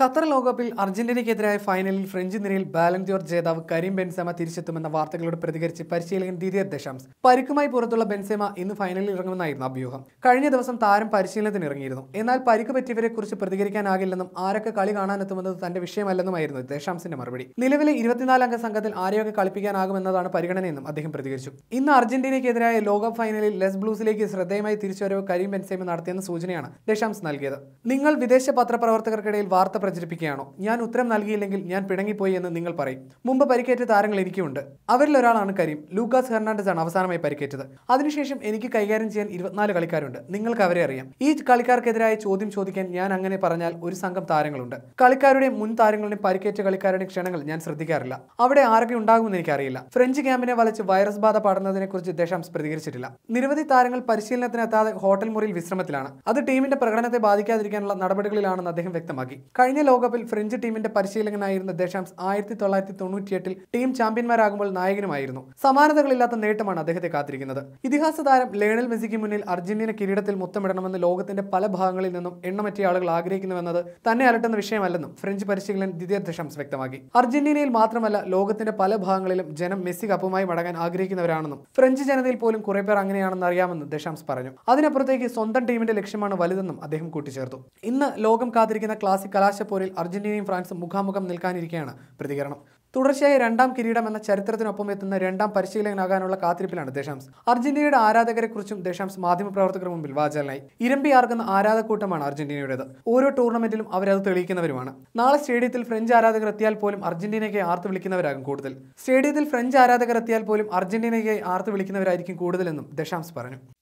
Qatar ലോകകപ്പിൽ അർജന്റീനയ്ക്കെതിരായ ഫൈനലിൽ French നിരയിൽ ബാലൻദ്യോർ ജേതാവ് കരീം ബെൻസേമ തിരിച്ചെത്തുമെന്ന വാർത്തകളോട് പ്രതികരിച്ച് പരിശീലകൻ ദിദിയ ദശാംസ് പരിക്കുമായി പുറത്തുള്ള ബെൻസേമ ഇന്ന് ഫൈനലിൽ ഇറങ്ങുമെന്നായിരുന്നു അഭ്യൂഹം കഴിഞ്ഞ ദിവസം താരം പരിശീലനത്തിന് ഇറങ്ങിയിരുന്നു എന്നാൽ പരിക്ക് പറ്റിയവരെക്കുറിച്ച് പ്രതികരിക്കാനാകില്ലെന്നും ആരൊക്കെ കളി കാണാനെത്തുമെന്നത് തന്റെ വിഷയമല്ലെന്നുമായിരുന്നു ദശാംസിന്റെ മറുപടി നിലവിലെ ഇരുപത്തിനാലംഗ സംഘത്തിൽ ആരെയൊക്കെ കളിപ്പിക്കാനാകുമെന്നതാണ് പരിഗണനയെന്നും അദ്ദേഹം പ്രതികരിച്ചു ഇന്ന് അർജന്റീനയ്ക്കെതിരായ ലോകകപ്പ് ഫൈനലിൽ ലെസ് ബ്ലൂസിലേക്ക് ശ്രദ്ധേയമായി തിരിച്ചുവരവ് കരീം ബെൻസേമ നടത്തിയെന്ന സൂചനയാണ് ദശാംസ് നൽകിയത് നിങ്ങൾ വിദേശ പത്രപ്രവർത്തകർക്കിടയിൽ വാർത്ത പ്രചരിപ്പിക്കുകയാണോ ഞാൻ ഉത്തരം നൽകിയില്ലെങ്കിൽ ഞാൻ പിടങ്ങിപ്പോയി എന്ന് നിങ്ങൾ പറയും മുമ്പ് പരിക്കേറ്റ താരങ്ങൾ എനിക്കുമുണ്ട് അവരിൽ ഒരാളാണ് കരീം ലൂക്കാസ് ഹെർണാണ്ടസ് ആണ് അവസാനമായി പരിക്കേറ്റത് അതിനുശേഷം എനിക്ക് കൈകാര്യം ചെയ്യാൻ ഇരുപത്തിനാല് കളിക്കാരുണ്ട് നിങ്ങൾക്ക് അവരെ അറിയാം ഈ കളിക്കാർക്കെതിരായ ചോദ്യം ചോദിക്കാൻ ഞാൻ അങ്ങനെ പറഞ്ഞാൽ ഒരു സംഘം താരങ്ങളുണ്ട് കളിക്കാരുടെയും മുൻ താരങ്ങളുടെയും പരിക്കേറ്റ കളിക്കാരുടെയും ക്ഷണങ്ങൾ ഞാൻ ശ്രദ്ധിക്കാറില്ല അവിടെ ആരൊക്കെ ഉണ്ടാകുമെന്ന് എനിക്കറിയില്ല ഫ്രഞ്ച് ക്യാമ്പിനെ വലച്ച് വൈറസ് ബാധ കുറിച്ച് ദേശാംസ് പ്രതികരിച്ചിട്ടില്ല നിരവധി താരങ്ങൾ എത്താതെ ഹോട്ടൽ മുറിയിൽ വിശ്രമത്തിലാണ് അത് ടീമിന്റെ പ്രകടനത്തെ ബാധിക്കാതിരിക്കാനുള്ള നടപടികളിലാണെന്ന് അദ്ദേഹം വ്യക്തമാക്കി കഴിഞ്ഞ കഴിഞ്ഞ ലോകകപ്പിൽ ഫ്രഞ്ച് ടീമിന്റെ പരിശീലകനായിരുന്ന ദശാംസ് ആയിരത്തി തൊള്ളായിരത്തി തൊണ്ണൂറ്റിയെട്ടിൽ ടീം ചാമ്പ്യന്മാരാകുമ്പോൾ നായകനുമായിരുന്നു സമാനതകളില്ലാത്ത നേട്ടമാണ് അദ്ദേഹത്തെ കാത്തിരിക്കുന്നത് ഇതിഹാസ താരം ലേണൽ മെസ്സിക്ക് മുന്നിൽ അർജന്റീന കിരീടത്തിൽ മുത്തമിടണമെന്ന് ലോകത്തിന്റെ പല ഭാഗങ്ങളിൽ നിന്നും എണ്ണമറ്റിയ ആളുകൾ ആഗ്രഹിക്കുന്നുവെന്നത് തന്നെ അലട്ടുന്ന വിഷയമല്ലെന്നും ഫ്രഞ്ച് പരിശീലകൻ ദിദിയർ ദശാംസ് വ്യക്തമാക്കി അർജന്റീനയിൽ മാത്രമല്ല ലോകത്തിന്റെ പല ഭാഗങ്ങളിലും ജനം മെസ്സി കപ്പുമായി മടങ്ങാൻ ആഗ്രഹിക്കുന്നവരാണെന്നും ഫ്രഞ്ച് ജനതയിൽ പോലും കുറെ പേർ അങ്ങനെയാണെന്ന് അറിയാമെന്ന് ദശാംസ് പറഞ്ഞു അതിനപ്പുറത്തേക്ക് സ്വന്തം ടീമിന്റെ ലക്ഷ്യമാണ് വലുതെന്നും അദ്ദേഹം കൂട്ടിച്ചേർത്തു ഇന്ന് ലോകം കാത്തിരിക്കുന്ന ക്ലാസിക് കലാശ പോരിൽ അർജന്റീനയും ഫ്രാൻസും മുഖാമുഖം നിൽക്കാനിരിക്കുകയാണ് പ്രതികരണം തുടർച്ചയായി രണ്ടാം കിരീടം എന്ന ചരിത്രത്തിനൊപ്പം എത്തുന്ന രണ്ടാം പരിശീലകനാകാനുള്ള കാത്തിരിപ്പിലാണ് ദേശാംസ് അർജന്റീനയുടെ ആരാധകരെക്കുറിച്ചും ദേശാംസ് മാധ്യമപ്രവർത്തകർ മുമ്പിൽ വാചാലനായി ഇരമ്പിയാർക്കുന്ന ആരാധക്കൂട്ടമാണ് അർജന്റീനയുടേത് ഓരോ ടൂർണമെന്റിലും അവരത് തെളിയിക്കുന്നവരുമാണ് നാളെ സ്റ്റേഡിയത്തിൽ ഫ്രഞ്ച് ആരാധകർ എത്തിയാൽ പോലും അർജന്റീനയ്ക്ക് ആർത്ത് വിളിക്കുന്നവരാകും കൂടുതൽ സ്റ്റേഡിയത്തിൽ ഫ്രഞ്ച് ആരാധകർ എത്തിയാൽ പോലും അർജന്റീനയ്ക്ക് ആർത്ത് വിളിക്കുന്നവരായിരിക്കും കൂടുതലെന്നും ദശാംസ് പറഞ്ഞു